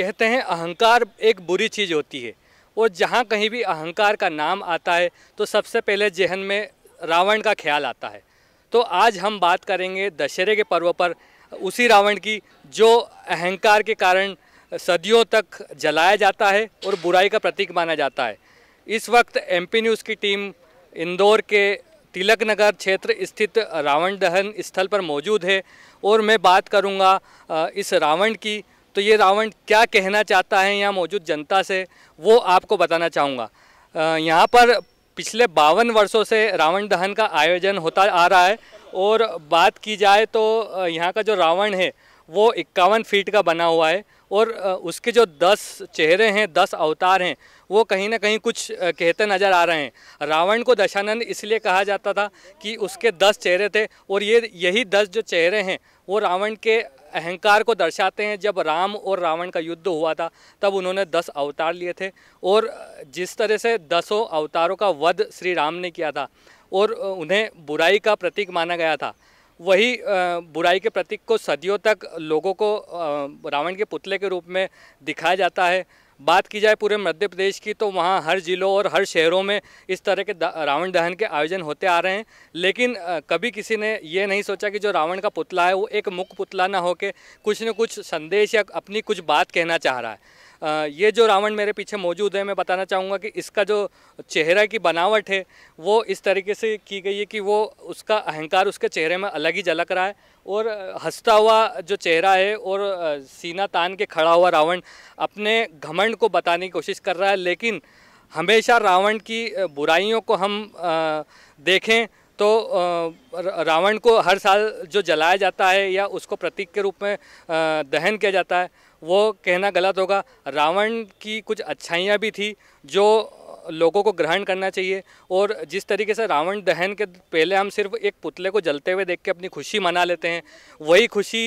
कहते हैं अहंकार एक बुरी चीज़ होती है और जहाँ कहीं भी अहंकार का नाम आता है तो सबसे पहले जहन में रावण का ख्याल आता है तो आज हम बात करेंगे दशहरे के पर्व पर उसी रावण की जो अहंकार के कारण सदियों तक जलाया जाता है और बुराई का प्रतीक माना जाता है इस वक्त एमपी न्यूज़ की टीम इंदौर के तिलक नगर क्षेत्र स्थित रावण दहन स्थल पर मौजूद है और मैं बात करूंगा इस रावण की तो ये रावण क्या कहना चाहता है यहाँ मौजूद जनता से वो आपको बताना चाहूँगा यहाँ पर पिछले बावन वर्षों से रावण दहन का आयोजन होता आ रहा है और बात की जाए तो यहाँ का जो रावण है वो इक्यावन फीट का बना हुआ है और उसके जो दस चेहरे हैं दस अवतार हैं वो कहीं ना कहीं कुछ कहते नज़र आ रहे हैं रावण को दशानंद इसलिए कहा जाता था कि उसके दस चेहरे थे और ये यही दस जो चेहरे हैं वो रावण के अहंकार को दर्शाते हैं जब राम और रावण का युद्ध हुआ था तब उन्होंने दस अवतार लिए थे और जिस तरह से दसों अवतारों का वध श्री राम ने किया था और उन्हें बुराई का प्रतीक माना गया था वही बुराई के प्रतीक को सदियों तक लोगों को रावण के पुतले के रूप में दिखाया जाता है बात की जाए पूरे मध्य प्रदेश की तो वहाँ हर ज़िलों और हर शहरों में इस तरह के रावण दहन के आयोजन होते आ रहे हैं लेकिन कभी किसी ने ये नहीं सोचा कि जो रावण का पुतला है वो एक मुख्य पुतला ना होकर कुछ न कुछ संदेश या अपनी कुछ बात कहना चाह रहा है ये जो रावण मेरे पीछे मौजूद है मैं बताना चाहूँगा कि इसका जो चेहरा की बनावट है वो इस तरीके से की गई है कि वो उसका अहंकार उसके चेहरे में अलग ही झलक रहा है और हंसता हुआ जो चेहरा है और सीना तान के खड़ा हुआ रावण अपने घमंड को बताने की कोशिश कर रहा है लेकिन हमेशा रावण की बुराइयों को हम देखें तो रावण को हर साल जो जलाया जाता है या उसको प्रतीक के रूप में दहन किया जाता है वो कहना गलत होगा रावण की कुछ अच्छाइयाँ भी थी जो लोगों को ग्रहण करना चाहिए और जिस तरीके से रावण दहन के पहले हम सिर्फ एक पुतले को जलते हुए देख के अपनी खुशी मना लेते हैं वही खुशी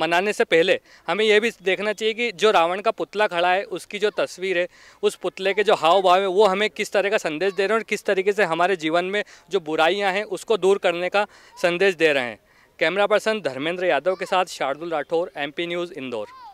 मनाने से पहले हमें यह भी देखना चाहिए कि जो रावण का पुतला खड़ा है उसकी जो तस्वीर है उस पुतले के जो हाव भाव है वो हमें किस तरह का संदेश दे रहे हैं और किस तरीके से हमारे जीवन में जो बुराइयाँ हैं उसको दूर करने का संदेश दे रहे हैं कैमरा पर्सन धर्मेंद्र यादव के साथ शार्दुल राठौर एमपी न्यूज़ इंदौर